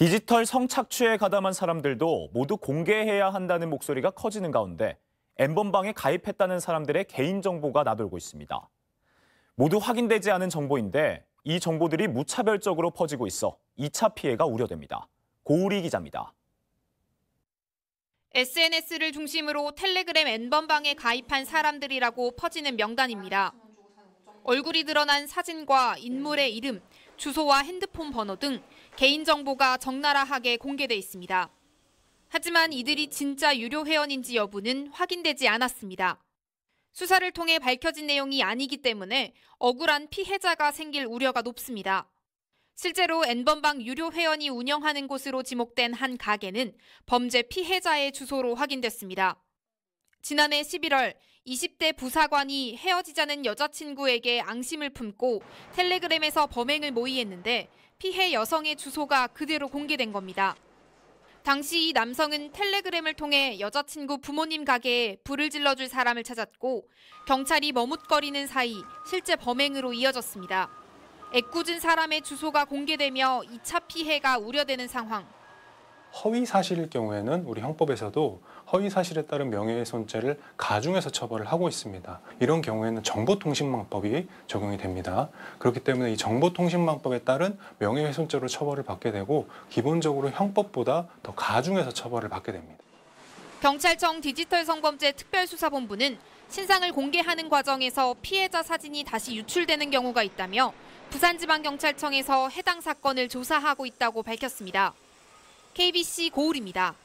디지털 성착취에 가담한 사람들도 모두 공개해야 한다는 목소리가 커지는 가운데 엠번방에 가입했다는 사람들의 개인정보가 나돌고 있습니다. 모두 확인되지 않은 정보인데 이 정보들이 무차별적으로 퍼지고 있어 2차 피해가 우려됩니다. 고우리 기자입니다. SNS를 중심으로 텔레그램 N번방에 가입한 사람들이라고 퍼지는 명단입니다. 얼굴이 드러난 사진과 인물의 이름, 주소와 핸드폰 번호 등 개인정보가 적나라하게 공개돼 있습니다. 하지만 이들이 진짜 유료 회원인지 여부는 확인되지 않았습니다. 수사를 통해 밝혀진 내용이 아니기 때문에 억울한 피해자가 생길 우려가 높습니다. 실제로 N번방 유료 회원이 운영하는 곳으로 지목된 한 가게는 범죄 피해자의 주소로 확인됐습니다. 지난해 11월 20대 부사관이 헤어지자는 여자친구에게 앙심을 품고 텔레그램에서 범행을 모의했는데 피해 여성의 주소가 그대로 공개된 겁니다. 당시 이 남성은 텔레그램을 통해 여자친구 부모님 가게에 불을 질러줄 사람을 찾았고 경찰이 머뭇거리는 사이 실제 범행으로 이어졌습니다. 애꿎은 사람의 주소가 공개되며 2차 피해가 우려되는 상황. 허위 사실일 경우에는 우리 형법에서도 허위 사실에 따른 명예훼손죄를 가중해서 처벌을 하고 있습니다. 이런 경우에는 정보통신망법이 적용이 됩니다. 그렇기 때문에 이 정보통신망법에 따른 명예훼손죄로 처벌을 받게 되고 기본적으로 형법보다 더 가중해서 처벌을 받게 됩니다. 경찰청 디지털 성범죄 특별수사본부는 신상을 공개하는 과정에서 피해자 사진이 다시 유출되는 경우가 있다며 부산지방경찰청에서 해당 사건을 조사하고 있다고 밝혔습니다. KBC 고울입니다.